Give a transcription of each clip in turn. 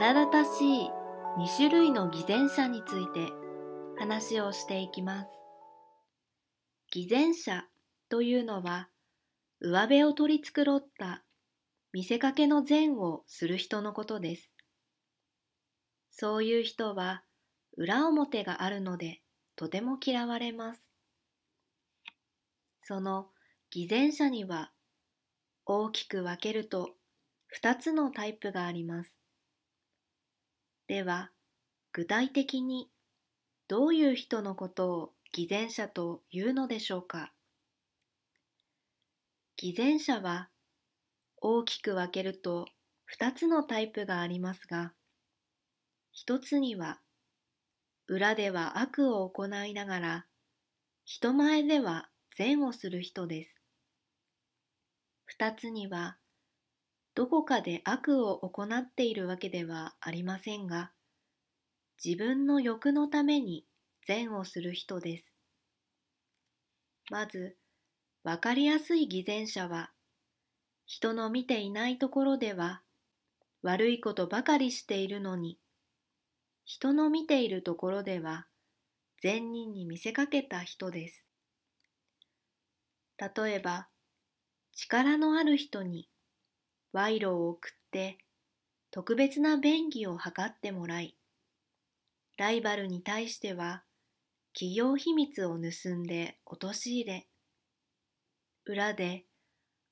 腹立たしい2種類の偽善者について話をしていきます。偽善者というのは上辺を取り繕った見せかけの善をする人のことです。そういう人は裏表があるのでとても嫌われます。その偽善者には大きく分けると2つのタイプがあります。では具体的にどういう人のことを偽善者というのでしょうか偽善者は大きく分けると2つのタイプがありますが1つには裏では悪を行いながら人前では善をする人です2つにはどこかで悪を行っているわけではありませんが、自分の欲のために善をする人です。まず、わかりやすい偽善者は、人の見ていないところでは、悪いことばかりしているのに、人の見ているところでは、善人に見せかけた人です。例えば、力のある人に賄賂を送って特別な便宜を図ってもらいライバルに対しては企業秘密を盗んで陥れ裏で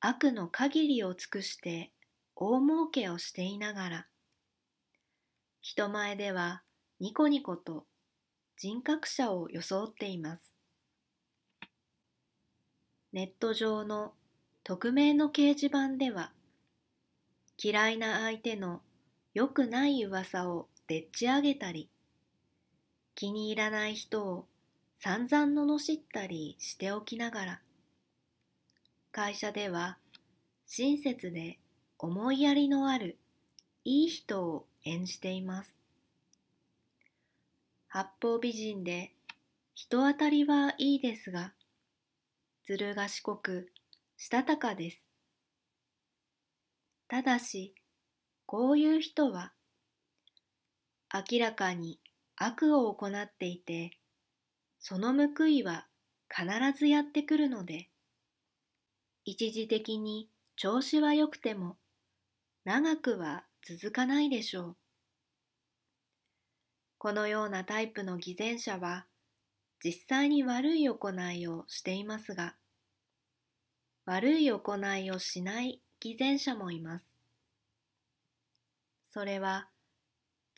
悪の限りを尽くして大儲けをしていながら人前ではニコニコと人格者を装っていますネット上の匿名の掲示板では嫌いな相手の良くない噂をでっち上げたり、気に入らない人を散々罵ったりしておきながら、会社では親切で思いやりのあるいい人を演じています。八方美人で人当たりはいいですが、ずる賢くしたたかです。ただし、こういう人は、明らかに悪を行っていて、その報いは必ずやってくるので、一時的に調子は良くても、長くは続かないでしょう。このようなタイプの偽善者は、実際に悪い行いをしていますが、悪い行いをしない偽善者もいます。それは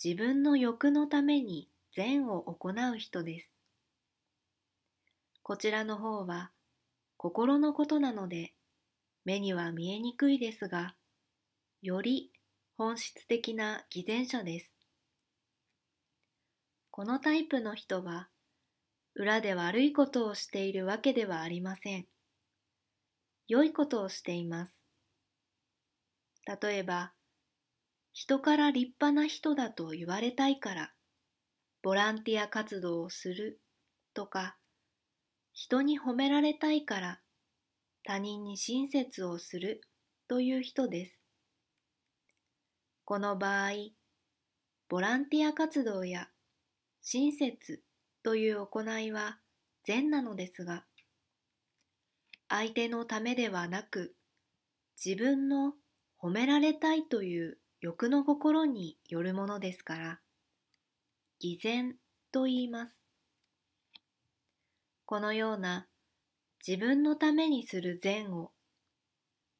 自分の欲のために善を行う人です。こちらの方は心のことなので目には見えにくいですが、より本質的な偽善者です。このタイプの人は裏で悪いことをしているわけではありません。良いことをしています。例えば、人から立派な人だと言われたいから、ボランティア活動をするとか、人に褒められたいから、他人に親切をするという人です。この場合、ボランティア活動や親切という行いは善なのですが、相手のためではなく、自分の褒められたいという欲の心によるものですから偽善と言いますこのような自分のためにする善を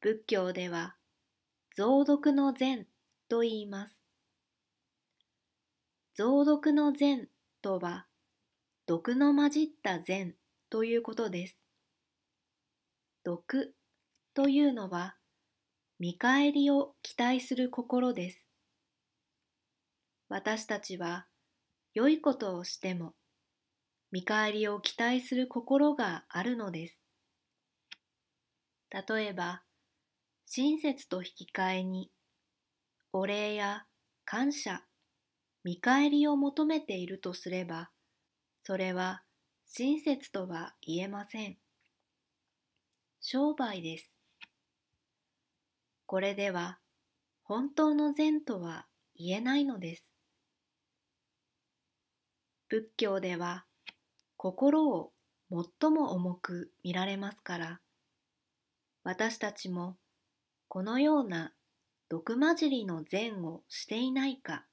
仏教では増読の善と言います増読の善とは毒の混じった善ということです毒というのは見返りを期待する心です。私たちは良いことをしても見返りを期待する心があるのです。例えば、親切と引き換えにお礼や感謝、見返りを求めているとすれば、それは親切とは言えません。商売です。これでは本当の善とは言えないのです。仏教では心を最も重く見られますから私たちもこのような毒混じりの善をしていないか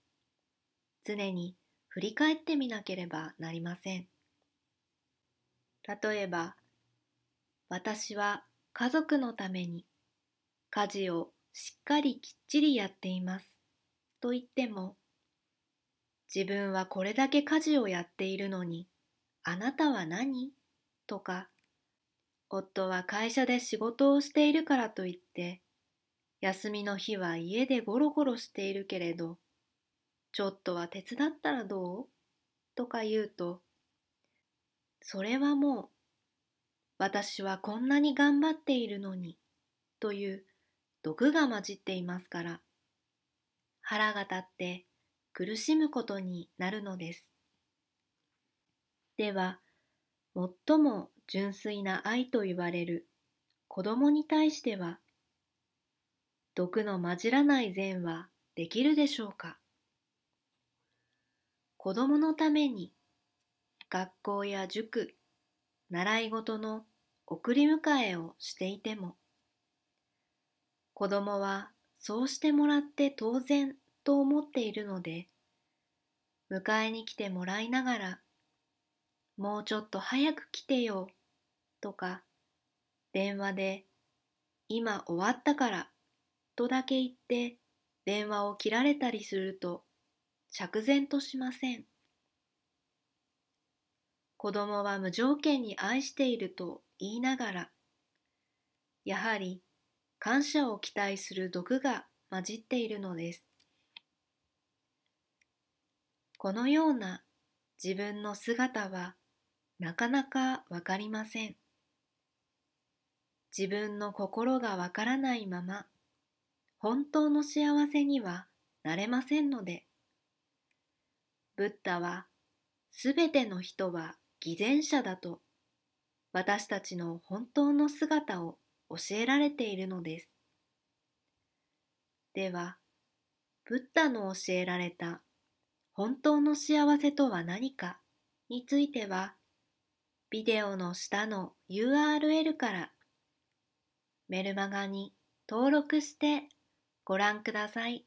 常に振り返ってみなければなりません例えば私は家族のために家事をしっかりきっちりやっています。と言っても、自分はこれだけ家事をやっているのに、あなたは何とか、夫は会社で仕事をしているからといって、休みの日は家でゴロゴロしているけれど、ちょっとは手伝ったらどうとか言うと、それはもう、私はこんなに頑張っているのに、という毒が混じっていますから腹が立って苦しむことになるのですでは最も純粋な愛と言われる子供に対しては毒の混じらない善はできるでしょうか子供のために学校や塾習い事の送り迎えをしていても子供はそうしてもらって当然と思っているので、迎えに来てもらいながら、もうちょっと早く来てよ、とか、電話で、今終わったから、とだけ言って電話を切られたりすると、釈然としません。子供は無条件に愛していると言いながら、やはり感謝を期待する毒が混じっているのです。このような自分の姿はなかなかわかりません。自分の心がわからないまま、本当の幸せにはなれませんので、ブッダは、すべての人は偽善者だと、私たちの本当の姿を教えられているのです。では、ブッダの教えられた本当の幸せとは何かについては、ビデオの下の URL からメルマガに登録してご覧ください。